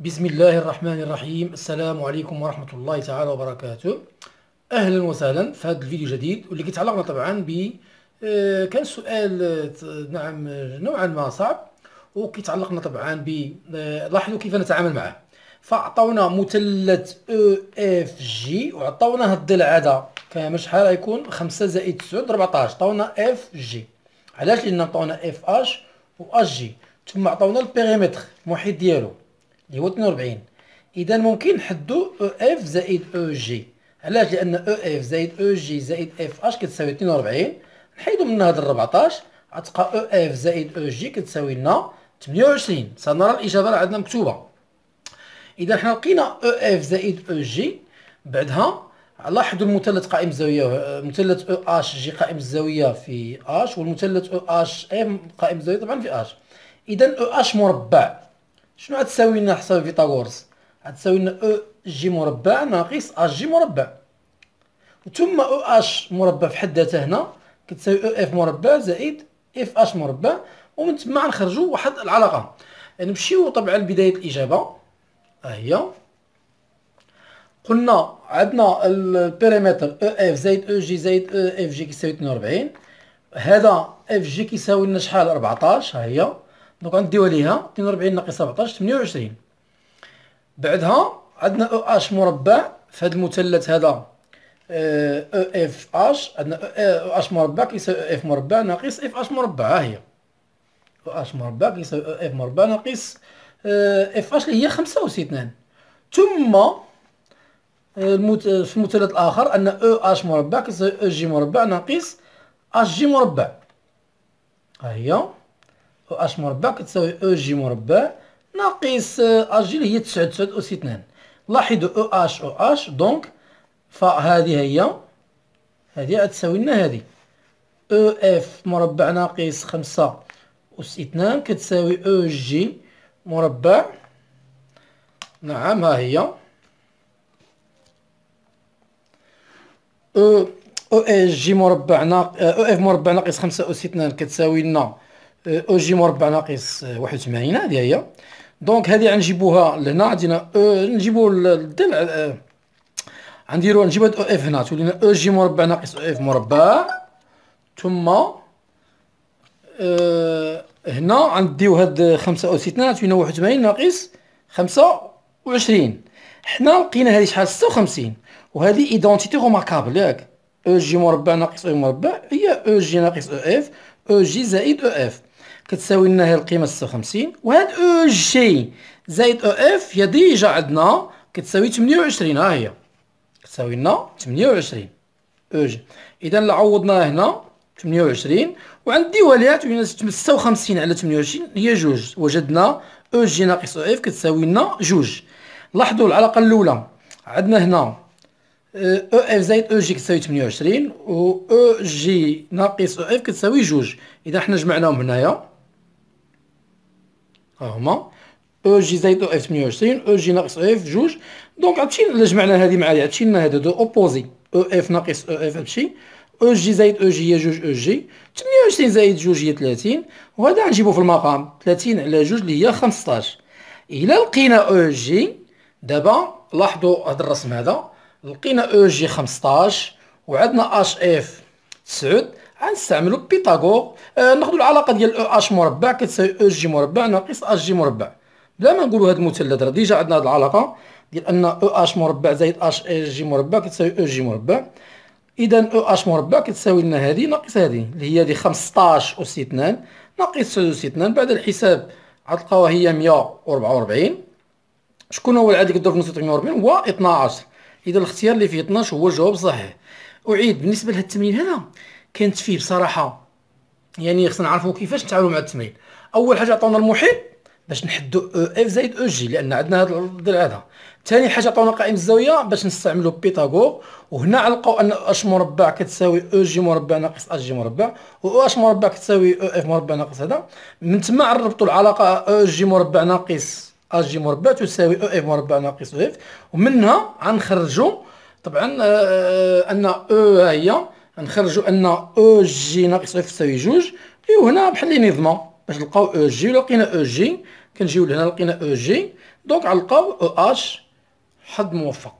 بسم الله الرحمن الرحيم السلام عليكم ورحمة الله تعالى وبركاته أهلا وسهلا في هذا الفيديو الجديد واللي كيتعلقنا طبعا ب آه، كان سؤال آه، نعم نوعا ما صعب وكيتعلقنا طبعا ب آه، لاحظوا كيف نتعامل معه فعطونا مثلث او اف جي وعطونا هاد العدد كما شحال غيكون 5 زائد 9 14 عطونا اف جي علاش لان عطونا اف اش و اش جي ثم عطونا البيريمتر المحيط ديالو اللي هو 42 اذا ممكن نحدو او اف زائد او جي علاش لان او اف زائد او جي زائد اف اش كتساوي 42 نحيدو منها هاد 14 غتبقى او اف زائد او جي كتساوي لنا 28 سنرى الاجابه راه عندنا مكتوبه اذا حنا لقينا او اف زائد او جي بعدها لاحظوا المثلث قائم الزاويه مثلث او اش جي قائم الزاويه في اش والمثلث او اش ام قائم الزاويه طبعا في اش اذا او اش مربع شنو غتساوي لنا حساب فيثاغورس غتساوي لنا او جي مربع ناقص اش جي مربع ثم او اش مربع في حد ذاته هنا كتساوي او اف مربع زائد اف اش مربع ومن تما غنخرجوا واحد العلاقه نمشيو يعني طبعا لبدايه الاجابه ها هي قلنا عندنا البيريمتر او اف زائد او جي زائد او اف جي كيساوي 42 هذا اف جي كيساوي لنا شحال 14 ها هي دونك غنديو عليها 42 ناقص 17 28 بعدها عندنا او اش مربع في هذا المثلث هذا آه، او اف اش عندنا او اش مربع كيساوي اف مربع ناقص اف اش مربع ها هي او اش مربع كيساوي او اف مربع ناقص اف اش آه، اللي هي 2 ثم آه، في المثلث الاخر ان او اش مربع كيساوي او جي مربع ناقص اش جي مربع ها هي و اش مربع كتساوي او جي مربع ناقص اش آه، جي اللي هي تسعة تسعة أس اثنان لاحظوا او اش او اش دونك فهذه هي هذه غتساوي لنا هذه او اف مربع ناقص خمسة أس اثنان كتساوي او جي مربع نعم ها هي او او اس جي مربع ناقص آه، او اف مربع ناقص خمسة أس اثنان كتساوي لنا او جي مربع ناقص 81 هذه هي دونك هذه غنجيبوها لهنا عندنا او أه، نجيبو الضلع أه، غنديرو نجيبو او اف هنا تولينا او جي مربع ناقص او اف مربع ثم أه، هنا غنديو هاد خمسة أو ستة تولينا واحد وثمانين ناقص خمسة وعشرين حنا لقينا هادي شحال ستة وخمسين وهادي ايدونتيتي روماركابل ياك او جي مربع ناقص او مربع هي او جي ناقص او اف او جي زائد او اف كتساوي لنا هي القيمه 56 وهاد او جي زائد او اف هي ديجا عندنا كتساوي 28 ها هي كتساوي لنا 28 او جي اذا عوضناها هنا 28 وعندي ستة 56 على 28 هي جوج وجدنا او جي ناقص او اف كتساوي لنا جوج لاحظوا العلاقه الاولى عندنا هنا او اف زائد او جي كتساوي 28 و او جي ناقص او اف كتساوي جوج اذا حنا جمعناهم هنايا هما او أه جي زائد او اف 28 او أه جي ناقص او أه اف جوج دونك هادشي لا جمعنا هادي مع هادي هادشي لنا هادو دو اوبوزي او اف ناقص او اف هادشي او جي زائد او جي هي جوج او جي 28 زائد جوج هي 30 وهذا غنجيبو في المقام 30 على جوج اللي هي 15 الا لقينا او جي دابا لاحظوا هاد الرسم هذا لقينا او جي 15 وعندنا اش اف 9 غنستعملوا بيتاغور آه، ناخدو ناخذ العلاقه ديال او اش مربع كتساوي او جي مربع ناقص اش جي مربع بلا ما نقولوا هذا المثلث راه ديجا عندنا هذه العلاقه ديال ان او اش مربع زائد اش جي مربع كتساوي او جي مربع اذا او اش مربع كتساوي لنا هذه ناقص هذه اللي هي خمسطاش 15 اس 2 ناقص اس 2 بعد الحساب غتلقاوها هي 144 شكون هو العدد اللي كدور في 1940 هو 12 اذا الاختيار اللي فيه 12 هو الجواب الصحيح اعيد بالنسبه لهذا التمرين هذا كانت فيه بصراحه يعني خصنا نعرفوا كيفاش نتعاملوا مع التمرين اول حاجه عطونا المحيط باش نحدو او اف زائد او جي لان عندنا هذا الضلع هذا ثاني حاجه عطونا قائم الزاويه باش نستعملوا بيتاغور وهنا علقوا ان اش مربع كتساوي او جي مربع ناقص اش جي مربع و اش مربع كتساوي او اف مربع ناقص هذا من تما عرفتوا العلاقه او جي مربع ناقص اش جي مربع تساوي او اف مربع ناقص او اف ومنها غنخرجوا طبعا آه، ان او هي نخرجوا ان او جي ناقص اف تساوي جوج ايوا هنا بحال لي نظمه باش نلقاو او جي لقينا او جي كنجيو لهنا لقينا او جي دونك غنلقاو او اش حد موفق